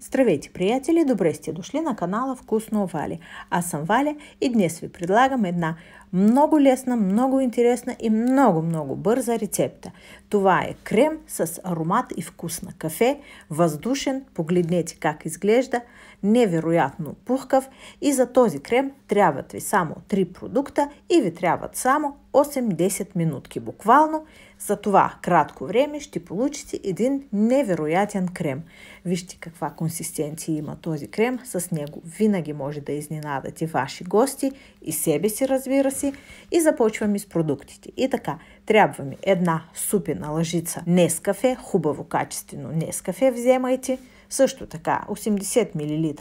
Здравейте, приятели! Добре сте дошли на канала Вкусно Вали. Аз съм Валя и днес ви предлагам една много лесна, много интересна и много-много бърза рецепта. Това е крем с аромат и вкус на кафе, въздушен. Погледнете как изглежда – невероятно пухкав и за този крем трябват ви само 3 продукта и ви трябват само 8-10 минутки буквално. За това кратко време ще получите един невероятен крем. Вижте каква консистенция има този крем. С него винаги може да изненадате ваши гости и себе си, разбира се. И започваме с продуктите. И така, трябва ми една супена лъжица нескафе, хубаво качествено нескафе вземайте – също така 80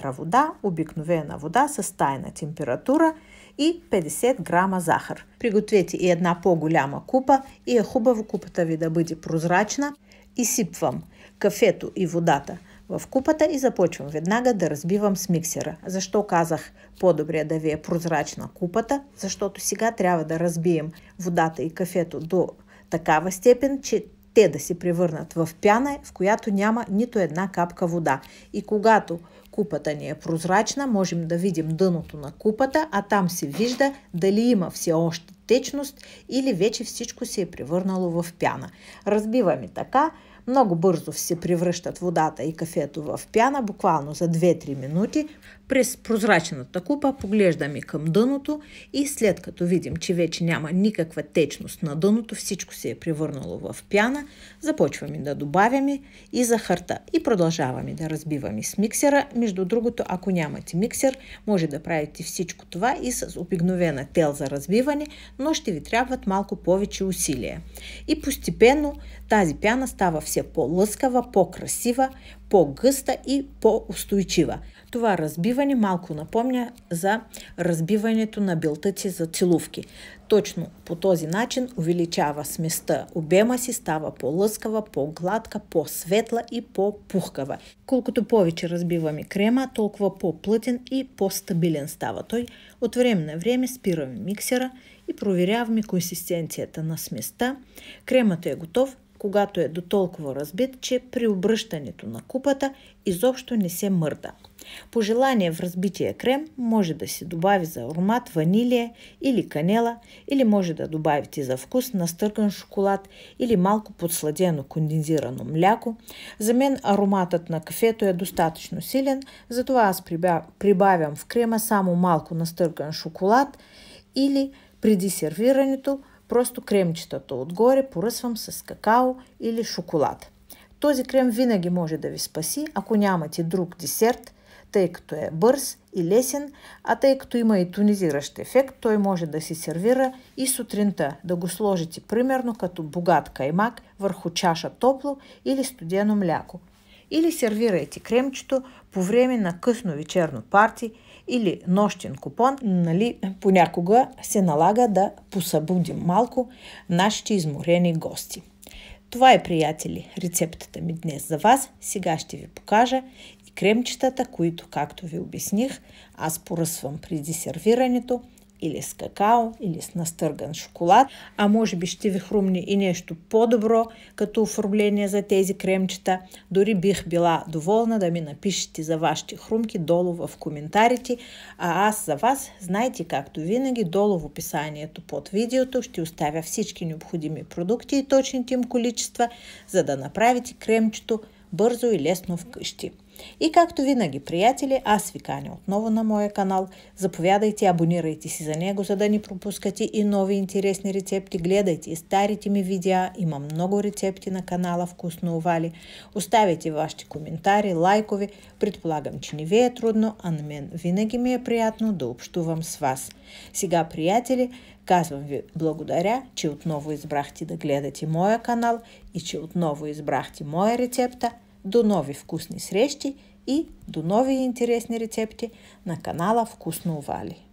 мл вода, обикновена вода с тайна температура и 50 грама захар. Пригответе и една по-голяма купа и е хубаво купата ви да бъде прозрачна. Изсипвам кафето и водата в купата и започвам веднага да разбивам с миксера. Защо казах по-добре да ви е прозрачна купата? Защото сега трябва да разбием водата и кафето до такава степен, че те да се превърнат в пяна, в която няма нито една капка вода. И когато купата ни е прозрачна, можем да видим дъното на купата, а там се вижда дали има все още течност или вече всичко се е превърнало в пяна. Разбиваме така много бързо се превръщат водата и кафето в пяна, буквално за 2-3 минути. През прозрачната купа поглеждаме към дъното и след като видим, че вече няма никаква течност на дъното, всичко се е превърнало в пяна, започваме да добавяме и захарта и продължаваме да разбиваме с миксера. Между другото, ако нямате миксер, може да правите всичко това и с обикновена тел за разбиване, но ще ви трябват малко повече усилия. И постепенно тази пяна става все се по-лъскава, по-красива, по-гъста и по-устойчива. Това разбиване малко напомня за разбиването на белтъци за целувки. Точно по този начин увеличава сместа. Обема си става по-лъскава, по-гладка, по-светла и по-пухкава. Колкото повече разбиваме крема, толкова по-плътен и по-стабилен става той. От време на време спираме миксера и проверяваме консистенцията на сместа. Кремата е готов, когато е до толкова разбит, че при обръщането на купата изобщо не се мърда. По желание в разбития крем може да се добави за аромат ванилия или канела, или може да добавите за вкус настъркан шоколад или малко подсладено кондензирано мляко. За мен ароматът на кафето е достатъчно силен, затова аз прибавям в крема само малко настъркан шоколад или преди сервирането – просто кремчетата отгоре поръсвам с какао или шоколад. Този крем винаги може да ви спаси, ако нямате друг десерт, тъй като е бърз и лесен, а тъй като има и тонизиращ ефект, той може да се сервира и сутринта, да го сложите примерно като богат каймак върху чаша топло или студено мляко. Или сервирайте кремчето по време на късно вечерно парти – или нощен купон, нали, понякога се налага да посъбудим малко нашите изморени гости. Това е, приятели, рецептата ми днес за вас. Сега ще ви покажа и кремчетата, които, както ви обясних, аз поръсвам преди сервирането – или с какао, или с настърган шоколад, а може би ще ви хрумне и нещо по-добро като оформление за тези кремчета. Дори бих била доволна да ми напишете за вашите хрумки долу в коментарите, а аз за вас, знаете както винаги, долу в описанието под видеото ще оставя всички необходими продукти и точните им количества, за да направите кремчето бързо и лесно вкъщи. И както винаги, приятели, аз ви каня отново на моя канал. Заповядайте, абонирайте си за него, за да не пропускате и нови интересни рецепти. Гледайте и старите ми видеа, има много рецепти на канала Вкусно Овали. Оставяйте вашите коментари, лайкове. Предполагам, че не ви е трудно, а на мен винаги ми е приятно да общувам с вас. Сега, приятели, Казвам ви благодаря, че отново избрахте да гледате моя канал и че отново избрахте моя рецепта – до нови вкусни срещи и до нови интересни рецепти на канала Вкусно Овали!